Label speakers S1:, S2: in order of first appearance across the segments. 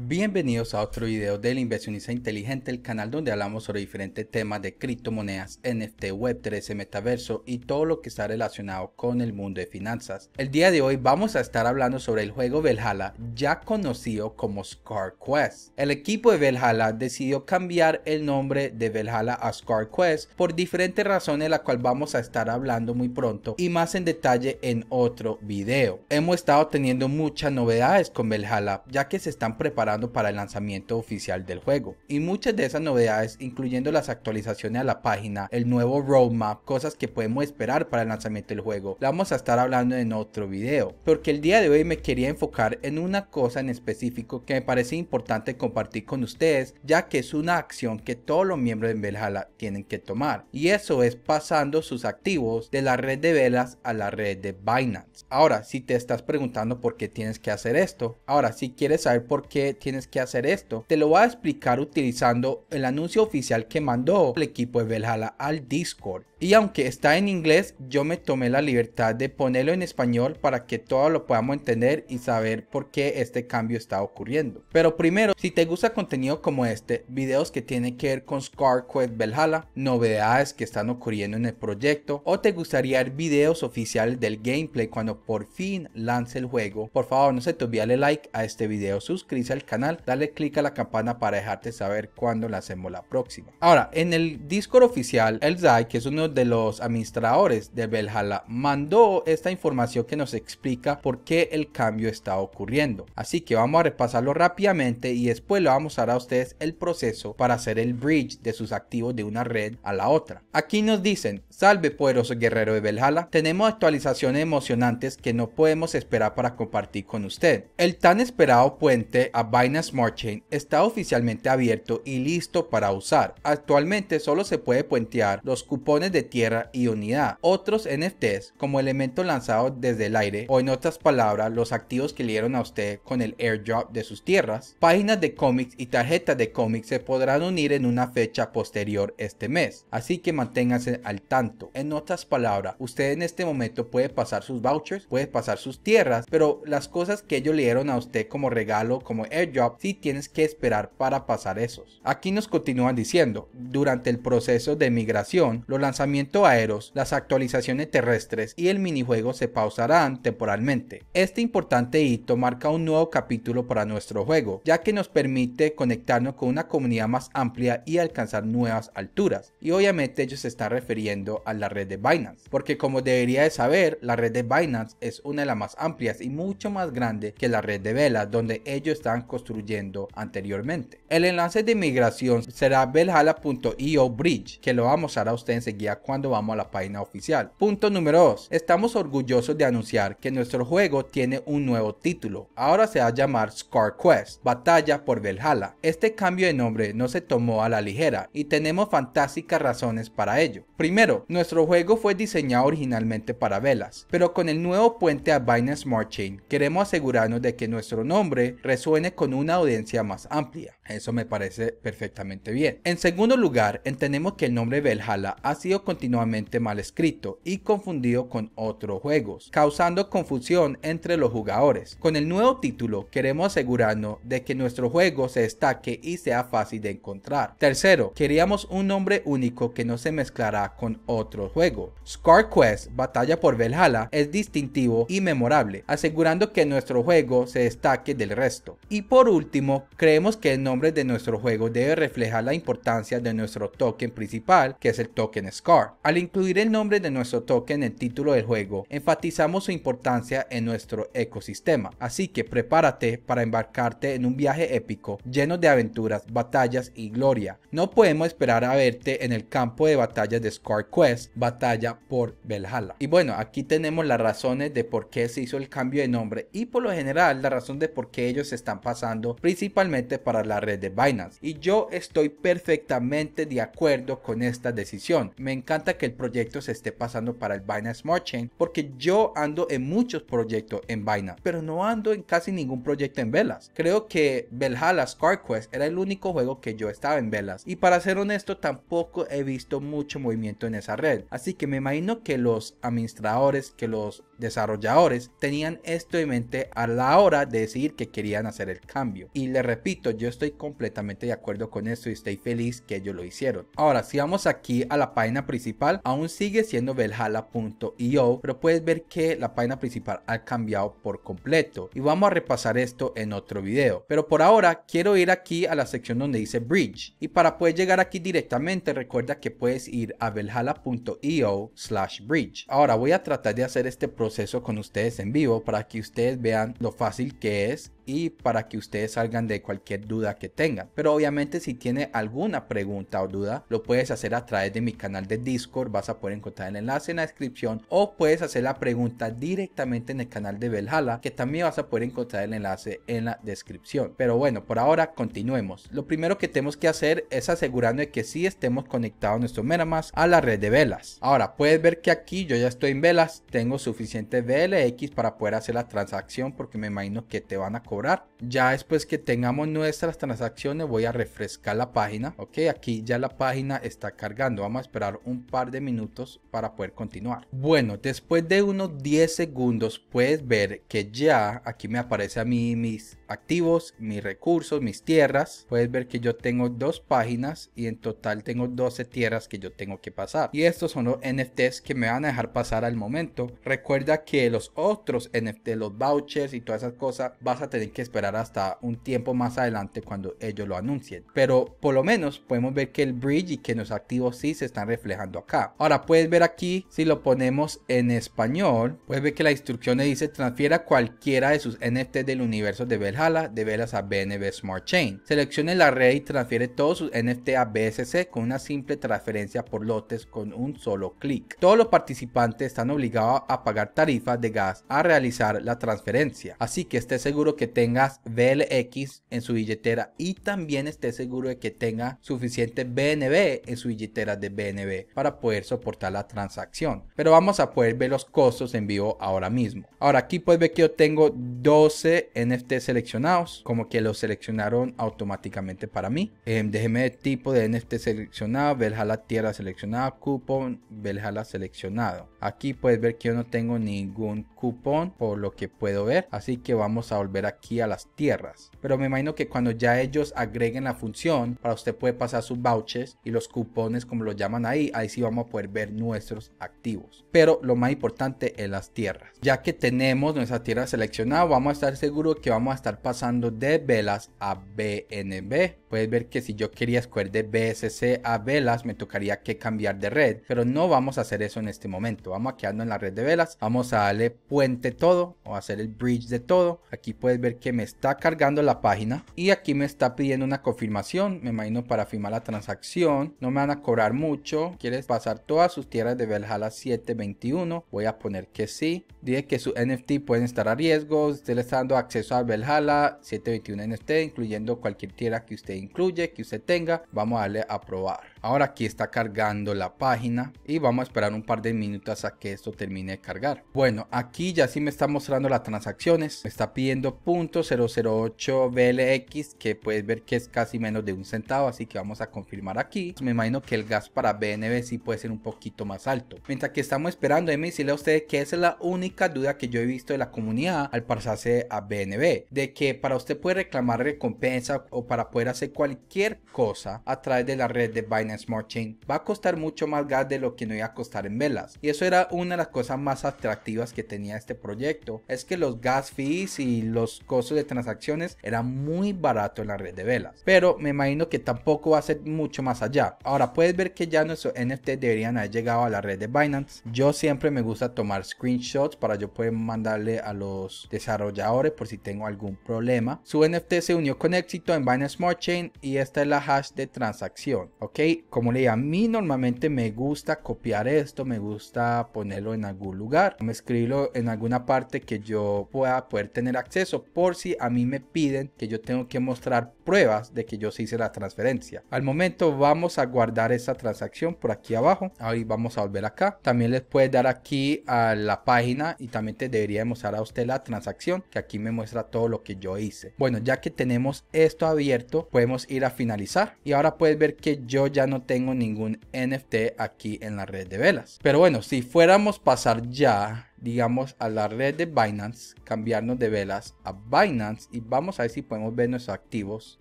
S1: Bienvenidos a otro video del inversionista inteligente, el canal donde hablamos sobre diferentes temas de criptomonedas, NFT, Web3, metaverso y todo lo que está relacionado con el mundo de finanzas. El día de hoy vamos a estar hablando sobre el juego Valhalla, ya conocido como Scar Quest. El equipo de Valhalla decidió cambiar el nombre de Valhalla a Scar Quest por diferentes razones, la cual vamos a estar hablando muy pronto y más en detalle en otro video. Hemos estado teniendo muchas novedades con Valhalla, ya que se están preparando para el lanzamiento oficial del juego. Y muchas de esas novedades, incluyendo las actualizaciones a la página, el nuevo roadmap, cosas que podemos esperar para el lanzamiento del juego, la vamos a estar hablando en otro video. Porque el día de hoy me quería enfocar en una cosa en específico que me parece importante compartir con ustedes, ya que es una acción que todos los miembros de Valhalla tienen que tomar. Y eso es pasando sus activos de la red de velas a la red de Binance. Ahora, si te estás preguntando por qué tienes que hacer esto, ahora si quieres saber por qué tienes que hacer esto. Te lo voy a explicar utilizando el anuncio oficial que mandó el equipo de Belhala al Discord. Y aunque está en inglés, yo me tomé la libertad de ponerlo en español para que todos lo podamos entender y saber por qué este cambio está ocurriendo. Pero primero, si te gusta contenido como este, videos que tienen que ver con Scar Quest Valhalla, novedades que están ocurriendo en el proyecto, o te gustaría ver videos oficiales del gameplay cuando por fin lance el juego, por favor no se te olvide like a este video, suscríbete canal, dale click a la campana para dejarte saber cuando cuándo hacemos la próxima. Ahora, en el Discord oficial, el Zai, que es uno de los administradores de Belhala, mandó esta información que nos explica por qué el cambio está ocurriendo. Así que vamos a repasarlo rápidamente y después le vamos a dar a ustedes el proceso para hacer el bridge de sus activos de una red a la otra. Aquí nos dicen, salve poderoso guerrero de Belhala, tenemos actualizaciones emocionantes que no podemos esperar para compartir con usted. El tan esperado puente a Binance Smart Chain está oficialmente abierto y listo para usar. Actualmente solo se puede puentear los cupones de tierra y unidad, otros NFTs como elementos lanzados desde el aire o en otras palabras los activos que le dieron a usted con el airdrop de sus tierras. Páginas de cómics y tarjetas de cómics se podrán unir en una fecha posterior este mes, así que manténganse al tanto. En otras palabras, usted en este momento puede pasar sus vouchers, puede pasar sus tierras, pero las cosas que ellos le dieron a usted como regalo, como airdrop si tienes que esperar para pasar esos. Aquí nos continúan diciendo, durante el proceso de migración, los lanzamientos aéreos, las actualizaciones terrestres y el minijuego se pausarán temporalmente. Este importante hito marca un nuevo capítulo para nuestro juego, ya que nos permite conectarnos con una comunidad más amplia y alcanzar nuevas alturas. Y obviamente ellos se están refiriendo a la red de Binance, porque como debería de saber, la red de Binance es una de las más amplias y mucho más grande que la red de Vela, donde ellos están construyendo anteriormente. El enlace de migración será belhala.io bridge que lo vamos a dar a usted enseguida cuando vamos a la página oficial. Punto número 2. Estamos orgullosos de anunciar que nuestro juego tiene un nuevo título. Ahora se va a llamar Scar Quest, Batalla por Belhala. Este cambio de nombre no se tomó a la ligera y tenemos fantásticas razones para ello. Primero, nuestro juego fue diseñado originalmente para velas, pero con el nuevo puente a Binance Smart Chain queremos asegurarnos de que nuestro nombre resuene con una audiencia más amplia. Eso me parece perfectamente bien. En segundo lugar, entendemos que el nombre Valhalla ha sido continuamente mal escrito y confundido con otros juegos, causando confusión entre los jugadores. Con el nuevo título queremos asegurarnos de que nuestro juego se destaque y sea fácil de encontrar. Tercero, queríamos un nombre único que no se mezclará con otro juego. Scar Quest Batalla por Valhalla es distintivo y memorable, asegurando que nuestro juego se destaque del resto. Y por último, creemos que el nombre de nuestro juego debe reflejar la importancia de nuestro token principal, que es el token SCAR. Al incluir el nombre de nuestro token en el título del juego, enfatizamos su importancia en nuestro ecosistema. Así que prepárate para embarcarte en un viaje épico, lleno de aventuras, batallas y gloria. No podemos esperar a verte en el campo de batalla de SCAR Quest, batalla por Valhalla. Y bueno, aquí tenemos las razones de por qué se hizo el cambio de nombre y por lo general la razón de por qué ellos están pasando pasando principalmente para la red de Binance. Y yo estoy perfectamente de acuerdo con esta decisión. Me encanta que el proyecto se esté pasando para el Binance Smart Chain porque yo ando en muchos proyectos en Binance, pero no ando en casi ningún proyecto en Velas. Creo que belhala's Scar Quest era el único juego que yo estaba en Velas y para ser honesto tampoco he visto mucho movimiento en esa red. Así que me imagino que los administradores, que los desarrolladores tenían esto en mente a la hora de decidir que querían hacer el cambio. Y le repito, yo estoy completamente de acuerdo con esto y estoy feliz que ellos lo hicieron. Ahora, si vamos aquí a la página principal, aún sigue siendo belhala.io, pero puedes ver que la página principal ha cambiado por completo. Y vamos a repasar esto en otro video. Pero por ahora quiero ir aquí a la sección donde dice Bridge. Y para poder llegar aquí directamente, recuerda que puedes ir a belhala.io slash bridge. Ahora voy a tratar de hacer este proceso con ustedes en vivo para que ustedes vean lo fácil que es y para que ustedes salgan de cualquier duda que tengan. Pero obviamente si tiene alguna pregunta o duda, lo puedes hacer a través de mi canal de Discord, vas a poder encontrar el enlace en la descripción o puedes hacer la pregunta directamente en el canal de Belhala, que también vas a poder encontrar el enlace en la descripción. Pero bueno, por ahora continuemos. Lo primero que tenemos que hacer es asegurarnos de que si estemos conectados nuestro Metamask a la red de velas. Ahora, puedes ver que aquí yo ya estoy en velas, tengo suficiente BLX para poder hacer la transacción porque me imagino que te van a cobrar. Ya después que tengamos nuestras transacciones voy a refrescar la página. Ok, aquí ya la página está cargando. Vamos a esperar un par de minutos para poder continuar. Bueno, después de unos 10 segundos puedes ver que ya aquí me aparece a mí mis activos, mis recursos, mis tierras. Puedes ver que yo tengo dos páginas y en total tengo 12 tierras que yo tengo que pasar. Y estos son los NFTs que me van a dejar pasar al momento. Recuerda que los otros NFTs, los vouchers y todas esas cosas, vas a tener que esperar hasta un tiempo más adelante cuando ellos lo anuncien. Pero por lo menos podemos ver que el bridge y que los activos sí se están reflejando acá. Ahora puedes ver aquí, si lo ponemos en español, puedes ver que la instrucción le dice transfiera cualquiera de sus NFTs del universo de Bell de Velas a BNB Smart Chain. Seleccione la red y transfiere todos sus NFT a BSC con una simple transferencia por lotes con un solo clic. Todos los participantes están obligados a pagar tarifas de gas a realizar la transferencia, así que esté seguro que tengas BLX en su billetera y también esté seguro de que tenga suficiente BNB en su billetera de BNB para poder soportar la transacción. Pero vamos a poder ver los costos en vivo ahora mismo. Ahora aquí puedes ver que yo tengo 12 NFT seleccionados seleccionados, como que los seleccionaron automáticamente para mí. Eh, déjeme tipo de NFT seleccionado, la tierra seleccionada, cupón, la seleccionado. Aquí puedes ver que yo no tengo ningún cupón por lo que puedo ver, así que vamos a volver aquí a las tierras. Pero me imagino que cuando ya ellos agreguen la función, para usted puede pasar sus vouchers y los cupones como lo llaman ahí, ahí sí vamos a poder ver nuestros activos. Pero lo más importante es las tierras. Ya que tenemos nuestra tierra seleccionada, vamos a estar seguros que vamos a estar pasando de velas a BNB. Puedes ver que si yo quería escoger de BSC a velas, me tocaría que cambiar de red, pero no vamos a hacer eso en este momento. Vamos a quedarnos en la red de velas, vamos a darle puente todo o hacer el bridge de todo. Aquí puedes ver que me está cargando la página y aquí me está pidiendo una confirmación, me imagino para firmar la transacción. No me van a cobrar mucho. ¿Quieres pasar todas sus tierras de las 721? Voy a poner que sí. Dice que su NFT pueden estar a riesgo, usted le está dando acceso a Valhalla la 721 NFT, este, incluyendo cualquier tierra que usted incluye, que usted tenga. Vamos a darle a probar. Ahora aquí está cargando la página y vamos a esperar un par de minutos a que esto termine de cargar. Bueno, aquí ya sí me está mostrando las transacciones. Me está pidiendo .008 BLX que puedes ver que es casi menos de un centavo, así que vamos a confirmar aquí. Pues me imagino que el gas para BNB sí puede ser un poquito más alto. Mientras que estamos esperando, déjenme decirle a ustedes que esa es la única duda que yo he visto de la comunidad al pasarse a BNB, de que que para usted puede reclamar recompensa o para poder hacer cualquier cosa a través de la red de Binance Smart Chain va a costar mucho más gas de lo que no iba a costar en velas. Y eso era una de las cosas más atractivas que tenía este proyecto, es que los gas fees y los costos de transacciones eran muy baratos en la red de velas. Pero me imagino que tampoco va a ser mucho más allá. Ahora puedes ver que ya nuestros NFT deberían haber llegado a la red de Binance. Yo siempre me gusta tomar screenshots para yo poder mandarle a los desarrolladores por si tengo algún problema. Su NFT se unió con éxito en Binance Smart Chain y esta es la hash de transacción. Ok, como leía a mí normalmente me gusta copiar esto, me gusta ponerlo en algún lugar, me escribirlo en alguna parte que yo pueda poder tener acceso por si a mí me piden que yo tengo que mostrar pruebas de que yo se hice la transferencia. Al momento vamos a guardar esa transacción por aquí abajo. Ahí vamos a volver acá. También les puede dar aquí a la página y también te debería mostrar a usted la transacción que aquí me muestra todo lo que yo hice. Bueno, ya que tenemos esto abierto, podemos ir a finalizar. Y ahora puedes ver que yo ya no tengo ningún NFT aquí en la red de velas. Pero bueno, si fuéramos pasar ya digamos a la red de Binance, cambiarnos de velas a Binance y vamos a ver si podemos ver nuestros activos.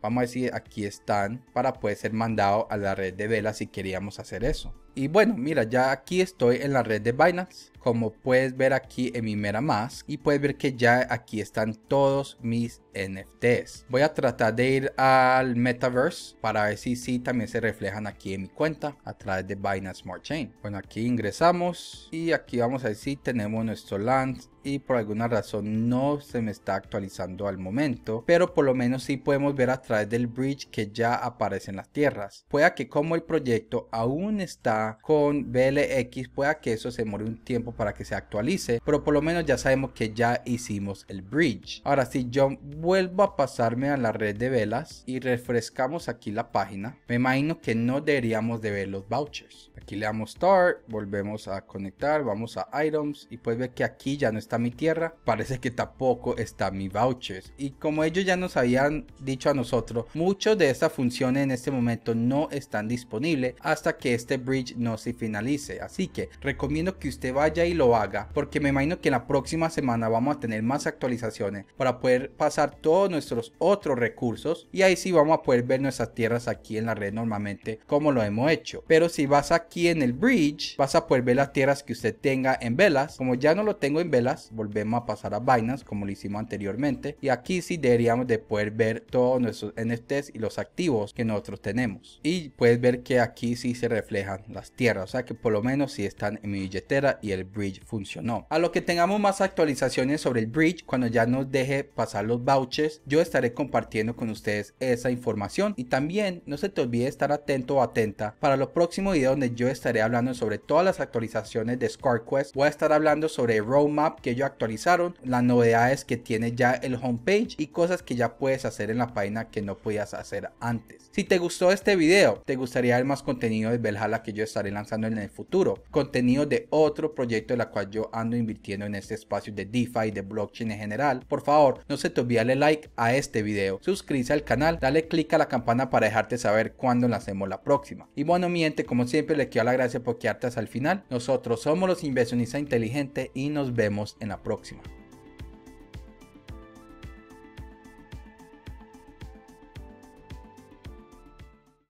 S1: Vamos a si aquí están para poder ser mandado a la red de velas si queríamos hacer eso. Y bueno, mira, ya aquí estoy en la red de Binance, como puedes ver aquí en mi mera más, y puedes ver que ya aquí están todos mis NFTs. Voy a tratar de ir al Metaverse para ver si sí también se reflejan aquí en mi cuenta a través de Binance Smart Chain. Bueno, aquí ingresamos y aquí vamos a ver si tenemos nuestro land y por alguna razón no se me está actualizando al momento, pero por lo menos sí podemos ver a través del bridge que ya aparecen las tierras. Pueda que como el proyecto aún está con BLX, pueda que eso se demore un tiempo para que se actualice, pero por lo menos ya sabemos que ya hicimos el bridge. Ahora si yo vuelvo a pasarme a la red de velas y refrescamos aquí la página, me imagino que no deberíamos de ver los vouchers. Aquí le damos start, volvemos a conectar, vamos a items y puedes ver que aquí ya no está mi tierra, parece que tampoco está mi vouchers. Y como ellos ya nos habían dicho a nosotros, muchos de estas funciones en este momento no están disponibles hasta que este bridge no se finalice. Así que recomiendo que usted vaya y lo haga porque me imagino que la próxima semana vamos a tener más actualizaciones para poder pasar todos nuestros otros recursos y ahí sí vamos a poder ver nuestras tierras aquí en la red normalmente como lo hemos hecho. Pero si vas aquí en el bridge vas a poder ver las tierras que usted tenga en velas. Como ya no lo tengo en velas volvemos a pasar a Binance como lo hicimos anteriormente y aquí sí deberíamos de poder ver todos nuestros NFTs y los activos que nosotros tenemos y puedes ver que aquí sí se reflejan las tierras o sea que por lo menos si sí están en mi billetera y el bridge funcionó a lo que tengamos más actualizaciones sobre el bridge cuando ya nos deje pasar los vouchers yo estaré compartiendo con ustedes esa información y también no se te olvide estar atento o atenta para los próximos videos donde yo estaré hablando sobre todas las actualizaciones de ScarQuest voy a estar hablando sobre el roadmap que actualizaron las novedades que tiene ya el homepage y cosas que ya puedes hacer en la página que no podías hacer antes. Si te gustó este vídeo te gustaría ver más contenido de Belhala que yo estaré lanzando en el futuro, contenido de otro proyecto en la cual yo ando invirtiendo en este espacio de DeFi de blockchain en general, por favor no se te olvide darle like a este vídeo suscríbete al canal, dale click a la campana para dejarte saber cuándo lancemos la próxima. Y bueno miente como siempre le quiero la gracia por quedarte hasta el final, nosotros somos los inversionistas inteligentes y nos vemos en la próxima.